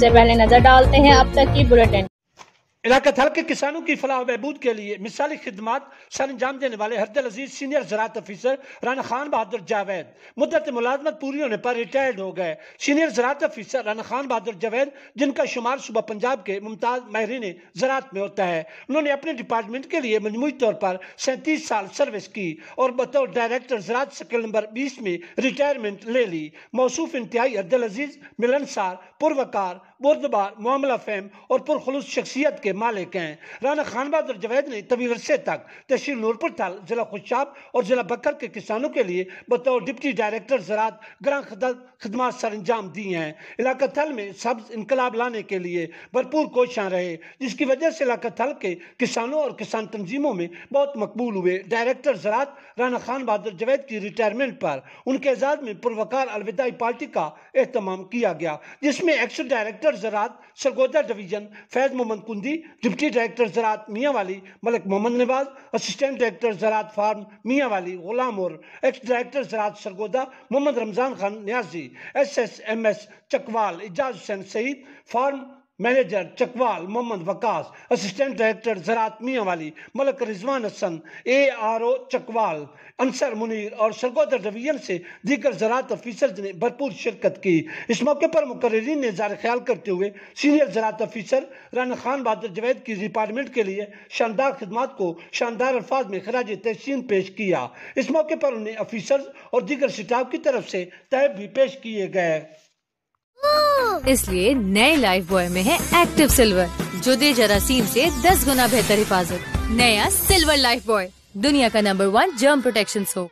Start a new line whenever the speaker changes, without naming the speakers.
सबसे पहले नजर डालते हैं अब तक की बुलेटिन इलाका थल के किसानों की फलाह बहबूद के लिए मिसाली खिदमत सर अंजाम देने वाले हरदल अजीज सीनियर ज़रात अफसर राना खान बहादुर जावेद मुद्दत मुलाजमत पूरी होने पर रिटायर्ड हो गए सीनियर ज़रात अफसर राना खान बहादुर जावेद जिनका शुमार सुबह पंजाब के मुमताज़ माहरीन ज़रात में होता है उन्होंने अपने डिपार्टमेंट के लिए मजमू तौर पर सैंतीस साल सर्विस की और बतौर डायरेक्टर ज़रात शक्ल नंबर बीस में रिटायरमेंट ले ली मौसू इंतहाई हरदल अजीज़ मिलनसार पुरवकार बरदबार मामला फैम और पुरखलूस शख्सियत के मालिक हैं राना खान बहादुर जवैद ने तभी अरसे तक तहसील नूरपुर थाल जिला खुशाब और जिला बकर के किसानों के लिए बतौर डिप्टी डायरेक्टर ज़रात ग्राम खदम सर अंजाम दी हैं इलाका थल में सब्ज इनकलाब लाने के लिए भरपूर कोशां रहे जिसकी वजह से इलाका थल के किसानों और किसान तंजीमों में बहुत मकबूल हुए डायरेक्टर ज़रात राना खान बहादुर जवैद की रिटायरमेंट पर उनके एजाज में पुरवकार अलविदाई पार्टी का एहतमाम किया गया जिसमें एक्शन डायरेक्टर डायरेक्टर ज़रात Sargodha division Faiz Mohammad Kundi deputy director ज़रात Mianwali Malik Mohammad Nawaz assistant director ज़रात फार्म मियाँ वाली गुलाम और एक्स डायरेक्टर ज़रात Sargodha Mohammad Ramzan Khan Niazi S S M S Chakwal Ejaz Hussain Saeed farm manager Chakwal Mohammad Waqas assistant director ज़रात Mianwali Malik Rizwan Hasan A R O Chakwal Ansar Munir और सरगोदर रवियन से दीगर ज़रात अफीसर्स ने भरपूर शिरकत की इस मौके पर मुकर्रीन ने जार ख्याल करते हुए सीनियर ज़रात अफीसर राना खान बहादुर जवैद की डिपार्टमेंट के लिए शानदार खदमात को शानदार अल्फाज में खराज तहसीन पेश किया इस मौके पर उन्हें अफीसर्स और दीगर स्टाफ की तरफ से तय भी पेश किए गए इसलिए नए लाइफ बॉय में है एक्टिव सिल्वर जो दे जरासीम से 10 गुना बेहतर हिफाजत नया सिल्वर लाइफ बॉय दुनिया का नंबर वन जर्म प्रोटेक्शन सो